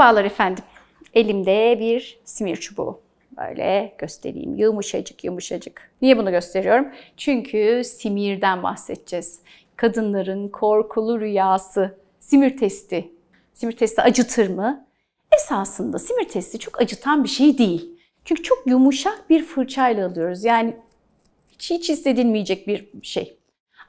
Merhabalar efendim. Elimde bir simir çubuğu. Böyle göstereyim. Yumuşacık yumuşacık. Niye bunu gösteriyorum? Çünkü simirden bahsedeceğiz. Kadınların korkulu rüyası. Simir testi. Simir testi acıtır mı? Esasında simir testi çok acıtan bir şey değil. Çünkü çok yumuşak bir fırçayla alıyoruz. Yani hiç, hiç hissedilmeyecek bir şey.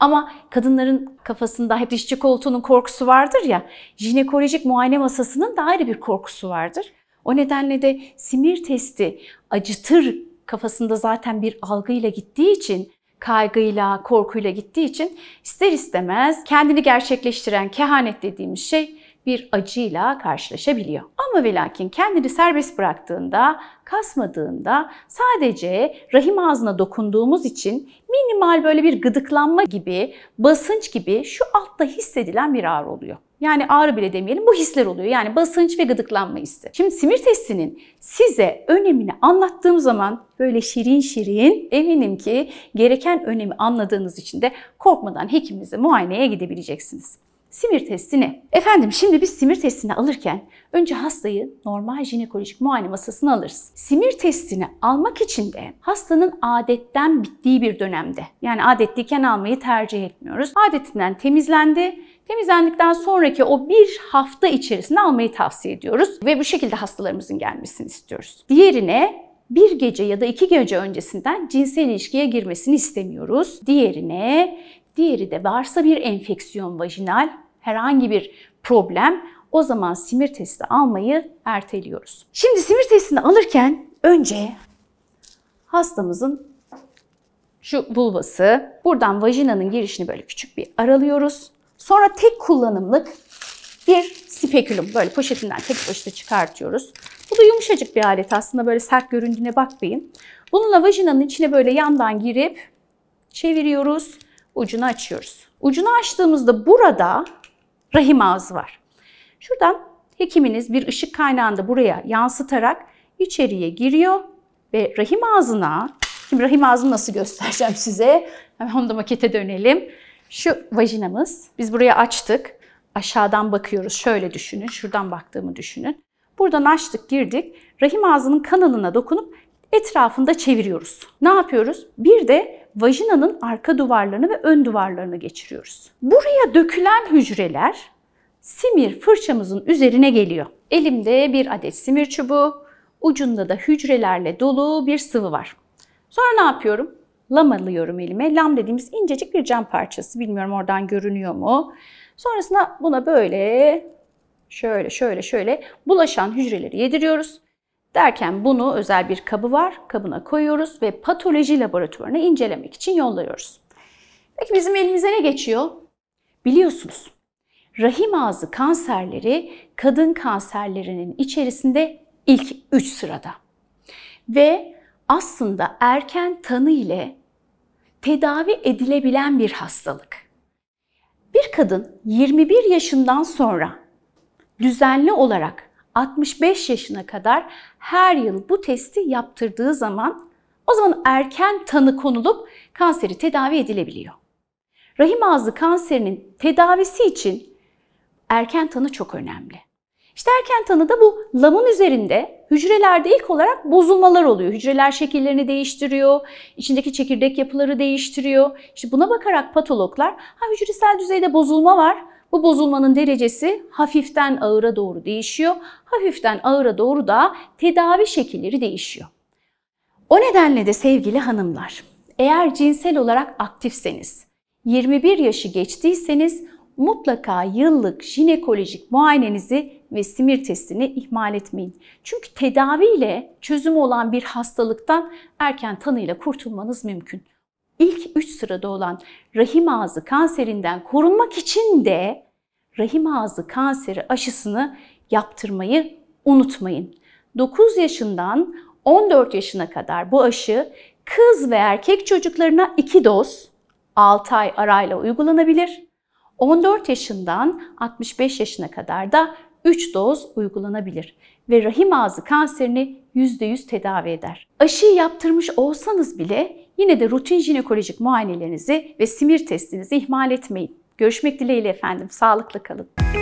Ama kadınların kafasında hep dişçi koltuğunun korkusu vardır ya, jinekolojik muayene masasının da ayrı bir korkusu vardır. O nedenle de simir testi acıtır kafasında zaten bir algıyla gittiği için kaygıyla, korkuyla gittiği için ister istemez kendini gerçekleştiren kehanet dediğimiz şey bir acıyla karşılaşabiliyor. Ama ve lakin kendini serbest bıraktığında, kasmadığında sadece rahim ağzına dokunduğumuz için minimal böyle bir gıdıklanma gibi, basınç gibi şu altta hissedilen bir ağrı oluyor. Yani ağrı bile demeyelim bu hisler oluyor. Yani basınç ve gıdıklanma hissi. Şimdi simir testinin size önemini anlattığım zaman böyle şirin şirin eminim ki gereken önemi anladığınız için de korkmadan hekiminize muayeneye gidebileceksiniz. Simir testi ne? Efendim şimdi biz simir testini alırken önce hastayı normal jinekolojik muayene masasına alırız. Simir testini almak için de hastanın adetten bittiği bir dönemde yani adetliyken almayı tercih etmiyoruz. Adetinden temizlendi Temizlendikten sonraki o bir hafta içerisinde almayı tavsiye ediyoruz ve bu şekilde hastalarımızın gelmesini istiyoruz. Diğerine bir gece ya da iki gece öncesinden cinsel ilişkiye girmesini istemiyoruz. Diğerine Diğeri de varsa bir enfeksiyon vajinal, herhangi bir problem o zaman simir testi almayı erteliyoruz. Şimdi simir testini alırken önce hastamızın şu vulvası, buradan vajinanın girişini böyle küçük bir aralıyoruz. Sonra tek kullanımlık bir spekülum böyle poşetinden tek poşete çıkartıyoruz. Bu da yumuşacık bir alet aslında böyle sert göründüğüne bakmayın. Bununla vajinanın içine böyle yandan girip çeviriyoruz ucunu açıyoruz. Ucunu açtığımızda burada rahim ağzı var. Şuradan hekiminiz bir ışık kaynağında buraya yansıtarak içeriye giriyor ve rahim ağzına, şimdi rahim ağzını nasıl göstereceğim size? Hemen onu da makete dönelim. Şu vajinamız, biz buraya açtık. Aşağıdan bakıyoruz, şöyle düşünün, şuradan baktığımı düşünün. Buradan açtık, girdik. Rahim ağzının kanalına dokunup etrafında çeviriyoruz. Ne yapıyoruz? Bir de vajinanın arka duvarlarını ve ön duvarlarını geçiriyoruz. Buraya dökülen hücreler simir fırçamızın üzerine geliyor. Elimde bir adet simir çubuğu, ucunda da hücrelerle dolu bir sıvı var. Sonra ne yapıyorum? Lamalıyorum elime. Lam dediğimiz incecik bir cam parçası. Bilmiyorum oradan görünüyor mu? Sonrasında buna böyle şöyle şöyle şöyle bulaşan hücreleri yediriyoruz. Derken bunu özel bir kabı var, kabına koyuyoruz ve patoloji laboratuvarına incelemek için yolluyoruz. Peki bizim elimize ne geçiyor? Biliyorsunuz rahim ağzı kanserleri kadın kanserlerinin içerisinde ilk 3 sırada. Ve aslında erken tanı ile tedavi edilebilen bir hastalık. Bir kadın 21 yaşından sonra düzenli olarak 65 yaşına kadar her yıl bu testi yaptırdığı zaman o zaman erken tanı konulup kanseri tedavi edilebiliyor. Rahim ağzı kanserinin tedavisi için erken tanı çok önemli. İşte erken tanıda bu lamın üzerinde hücrelerde ilk olarak bozulmalar oluyor. Hücreler şekillerini değiştiriyor, içindeki çekirdek yapıları değiştiriyor. İşte buna bakarak patologlar ha hücresel düzeyde bozulma var, bu bozulmanın derecesi hafiften ağıra doğru değişiyor. Hafiften ağıra doğru da tedavi şekilleri değişiyor. O nedenle de sevgili hanımlar, eğer cinsel olarak aktifseniz, 21 yaşı geçtiyseniz mutlaka yıllık jinekolojik muayenenizi ve simir testini ihmal etmeyin. Çünkü tedaviyle çözüm olan bir hastalıktan erken tanıyla kurtulmanız mümkün ilk 3 sırada olan rahim ağzı kanserinden korunmak için de rahim ağzı kanseri aşısını yaptırmayı unutmayın. 9 yaşından 14 yaşına kadar bu aşı kız ve erkek çocuklarına 2 doz 6 ay arayla uygulanabilir. 14 yaşından 65 yaşına kadar da 3 doz uygulanabilir ve rahim ağzı kanserini %100 tedavi eder. Aşı yaptırmış olsanız bile yine de rutin jinekolojik muayenelerinizi ve simir testinizi ihmal etmeyin. Görüşmek dileğiyle efendim. Sağlıklı kalın.